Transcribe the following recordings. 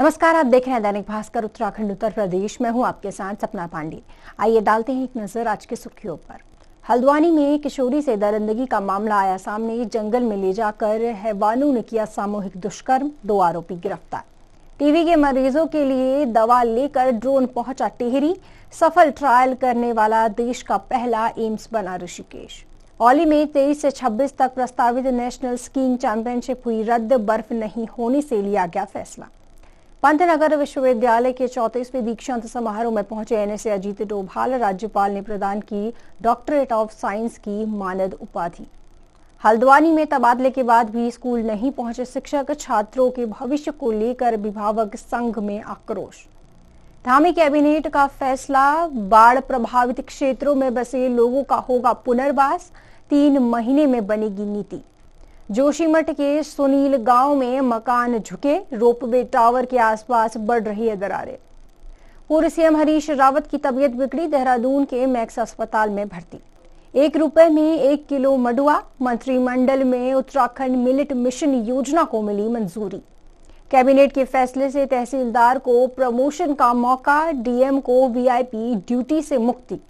नमस्कार आप देख रहे हैं दैनिक भास्कर उत्तराखंड उत्तर प्रदेश में हूं आपके साथ सपना पांडे आइए डालते हैं एक नजर आज की सुर्खियों पर हल्द्वानी में किशोरी से दरंदगी का मामला आया सामने जंगल में ले जाकर हैवानों ने किया सामूहिक दुष्कर्म दो आरोपी गिरफ्तार टीवी के मरीजों के लिए दवा लेकर ड्रोन पहुंचा टिहरी सफल ट्रायल करने वाला देश का पहला एम्स बना ऋषिकेश ओली में 23 से 26 तक प्रस्तावित नेशनल स्कीइंग चैंपियनशिप हुई रद्द बर्फ नहीं होने से लिया गया फैसला पंतनगर विश्वविद्यालय के चौतीसवें दीक्षांत समारोह में पहुंचे एनएसए अजीत डोभाल राज्यपाल ने प्रदान की डॉक्टरेट ऑफ साइंस की मानद उपाधि हल्द्वानी में तबादले के बाद भी स्कूल नहीं पहुंचे शिक्षक छात्रों के भविष्य को लेकर अभिभावक संघ में आक्रोश धामी कैबिनेट का फैसला बाढ़ प्रभावित क्षेत्रों में बसे लोगों का होगा पुनर्वास तीन महीने में बनेगी नीति जोशीमठ के सुनील गांव में मकान झुके रोपवे टावर के आसपास बढ़ रही है दरारें पूर्व सीएम हरीश रावत की तबीयत बिगड़ी देहरादून के मैक्स अस्पताल में भर्ती एक रुपए में एक किलो मडुआ मंत्रिमंडल में उत्तराखंड मिलिट मिशन योजना को मिली मंजूरी कैबिनेट के फैसले से तहसीलदार को प्रमोशन का मौका डीएम को वीआईपी ड्यूटी से मुक्ति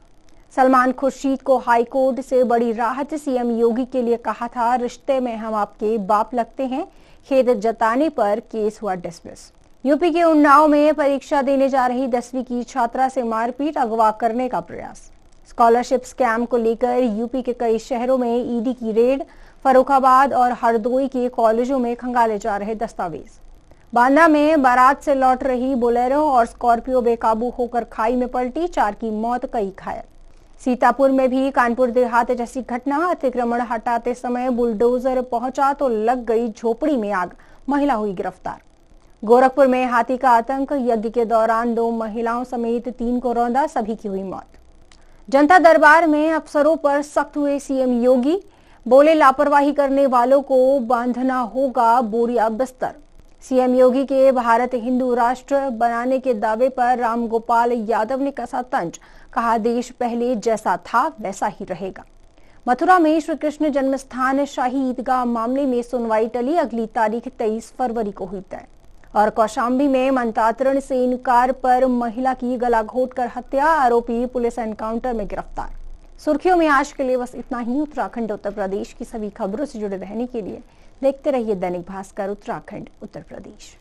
सलमान खुर्शीद को हाईकोर्ट से बड़ी राहत सीएम योगी के लिए कहा था रिश्ते में हम आपके बाप लगते हैं खेद जताने पर केस हुआ डिसमिस यूपी के उन्नाव में परीक्षा देने जा रही दसवीं की छात्रा से मारपीट अगवा करने का प्रयास स्कॉलरशिप स्कैम को लेकर यूपी के कई शहरों में ईडी की रेड फरुखाबाद और हरदोई के कॉलेजों में खंगाले जा रहे दस्तावेज बांदा में बारात से लौट रही बोलेरो और स्कॉर्पियो बेकाबू होकर खाई में पलटी चार की मौत कई घायल सीतापुर में भी कानपुर देहात जैसी घटना अतिक्रमण हटाते समय बुलडोजर पहुंचा तो लग गई झोपड़ी में आग महिला हुई गिरफ्तार गोरखपुर में हाथी का आतंक यज्ञ के दौरान दो महिलाओं समेत तीन को रौंदा सभी की हुई मौत जनता दरबार में अफसरों पर सख्त हुए सीएम योगी बोले लापरवाही करने वालों को बांधना होगा बोरिया बिस्तर सीएम योगी के भारत हिंदू राष्ट्र बनाने के दावे पर रामगोपाल यादव ने कसा तंज कहा देश पहले जैसा था वैसा ही रहेगा मथुरा में श्री कृष्ण जन्म स्थान शाही ईदगाह मामले में सुनवाई टली अगली तारीख 23 फरवरी को हुई तय और कौशाम्बी में मंत्रातरण से इनकार पर महिला की गला घोट कर हत्या आरोपी पुलिस एनकाउंटर में गिरफ्तार सुर्खियों में आज के लिए बस इतना ही उत्तराखंड उत्तर प्रदेश की सभी खबरों से जुड़े रहने के लिए देखते रहिए दैनिक भास्कर उत्तराखंड उत्तर प्रदेश